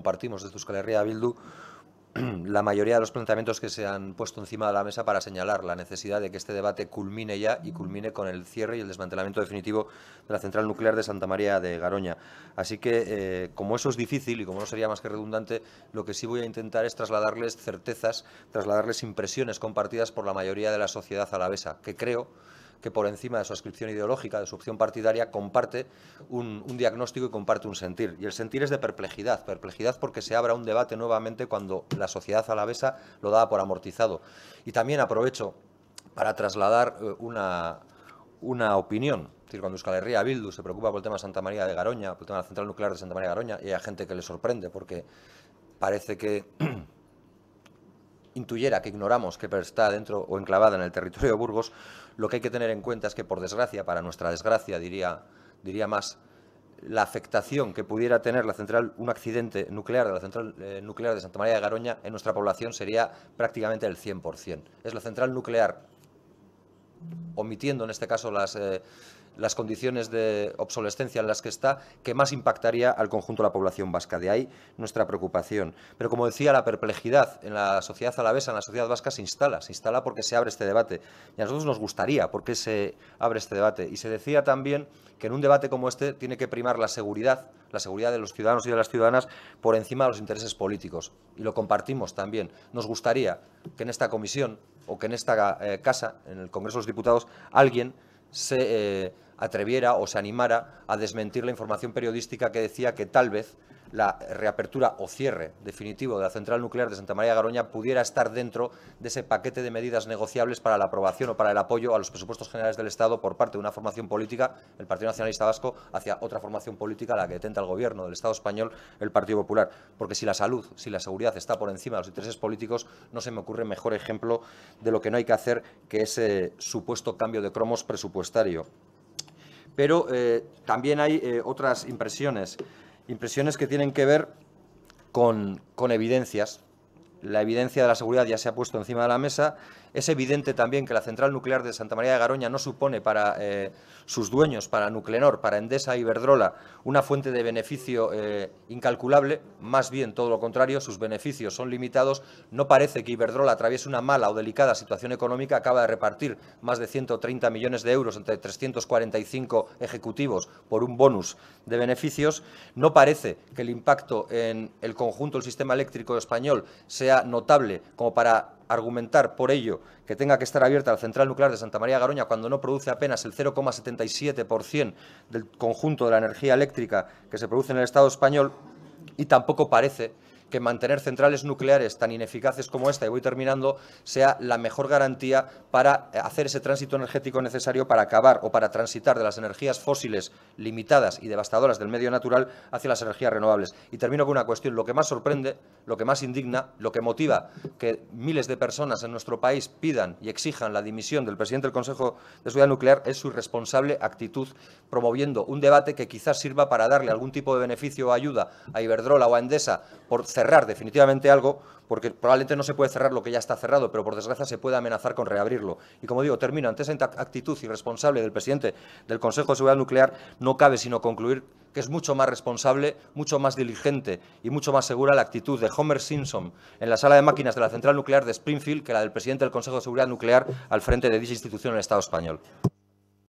compartimos desde Euskal Herria Bildu la mayoría de los planteamientos que se han puesto encima de la mesa para señalar la necesidad de que este debate culmine ya y culmine con el cierre y el desmantelamiento definitivo de la central nuclear de Santa María de Garoña. Así que, eh, como eso es difícil y como no sería más que redundante, lo que sí voy a intentar es trasladarles certezas, trasladarles impresiones compartidas por la mayoría de la sociedad alavesa, que creo que por encima de su ascripción ideológica, de su opción partidaria, comparte un, diagnóstico y comparte un sentir. Y el sentir es de perplejidad, perplejidad porque se abra un debate nuevamente cuando la sociedad alavesa lo da por amortizado. Y también aprovecho para trasladar eh, una, una opinión. Es decir, cuando Euskal Herria Bildu se preocupa por el tema de Santa María de Garoña, por el tema de la central nuclear de Santa María de Garoña, y hay gente que le sorprende porque parece que intuyera que ignoramos que está dentro o enclavada en el territorio de Burgos, lo que hay que tener en cuenta es que, por desgracia, para nuestra desgracia, diría, diría más, la afectación que pudiera tener la central, un accidente nuclear de la central eh, nuclear de Santa María de Garoña en nuestra población sería prácticamente el 100%. Es la central nuclear, omitiendo en este caso las... Eh, las condiciones de obsolescencia en las que está, que más impactaría al conjunto de la población vasca. De ahí nuestra preocupación. Pero como decía, la perplejidad en la sociedad alavesa, en la sociedad vasca, se instala, se instala porque se abre este debate. Y a nosotros nos gustaría porque se abre este debate. Y se decía también que en un debate como este tiene que primar la seguridad, la seguridad de los ciudadanos y de las ciudadanas por encima de los intereses políticos. Y lo compartimos también. Nos gustaría que en esta comisión o que en esta eh, casa, en el Congreso de los Diputados, alguien se eh, atreviera o se animara a desmentir la información periodística que decía que tal vez la reapertura o cierre definitivo de la central nuclear de Santa María Garoña pudiera estar dentro de ese paquete de medidas negociables para la aprobación o para el apoyo a los presupuestos generales del Estado por parte de una formación política, el Partido Nacionalista Vasco, hacia otra formación política, la que detenta el gobierno del Estado español, el Partido Popular. Porque si la salud, si la seguridad está por encima de los intereses políticos, no se me ocurre mejor ejemplo de lo que no hay que hacer que ese supuesto cambio de cromos presupuestario. Pero eh, también hay eh, otras impresiones impresiones que tienen que ver con, evidencias, la evidencia de la seguridad ya se ha puesto encima de la mesa. Es evidente también que la central nuclear de Santa María de Garoña no supone para eh, sus dueños, para Nuclenor, para Endesa y Iberdrola, una fuente de beneficio eh, incalculable, más bien todo lo contrario, sus beneficios son limitados. No parece que Iberdrola de una mala o delicada situación económica, acaba de repartir más de 130 millones de euros entre 345 ejecutivos por un bonus de beneficios. No parece que el impacto en el conjunto del sistema eléctrico español sea notable como para argumentar por ello que tenga que estar abierta la central nuclear de Santa María Garoña cuando no produce apenas el 0,77% del conjunto de la energía eléctrica que se produce en el Estado español y tampoco parece que mantener centrales nucleares tan ineficaces como esta, y voy terminando, sea la mejor garantía para eh, hacer ese tránsito energético necesario para acabar o para transitar de las energías fósiles limitadas y devastadoras del medio natural hacia las energías renovables. Y termino con una cuestión, lo que más sorprende, lo que más indigna, lo que motiva que miles de personas en nuestro país pidan y exijan la dimisión del presidente del Consejo de Seguridad Nuclear es su irresponsable actitud promoviendo un debate que quizás sirva para darle algún tipo de beneficio o ayuda a Iberdrola o a Endesa por cerrar definitivamente algo, porque probablemente no se puede cerrar lo que ya está cerrado, pero por desgracia se puede amenazar con reabrirlo. Y como digo, termino, ante esa actitud irresponsable del presidente del Consejo de Seguridad Nuclear, no cabe sino concluir que es mucho más responsable, mucho más diligente y mucho más segura la actitud de Homer Simpson en la sala de máquinas de la central nuclear de Springfield que la del presidente del Consejo de Seguridad Nuclear al frente de dicha institución en el Estado español.